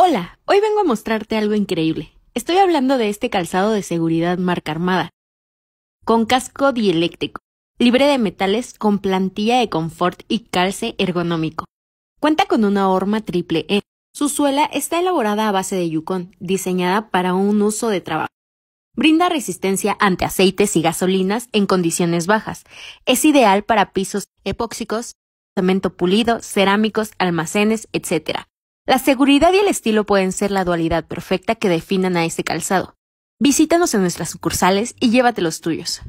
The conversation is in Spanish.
Hola, hoy vengo a mostrarte algo increíble. Estoy hablando de este calzado de seguridad marca Armada, con casco dieléctrico, libre de metales, con plantilla de confort y calce ergonómico. Cuenta con una horma triple E. Su suela está elaborada a base de yucón, diseñada para un uso de trabajo. Brinda resistencia ante aceites y gasolinas en condiciones bajas. Es ideal para pisos epóxicos, cemento pulido, cerámicos, almacenes, etc. La seguridad y el estilo pueden ser la dualidad perfecta que definan a este calzado. Visítanos en nuestras sucursales y llévate los tuyos.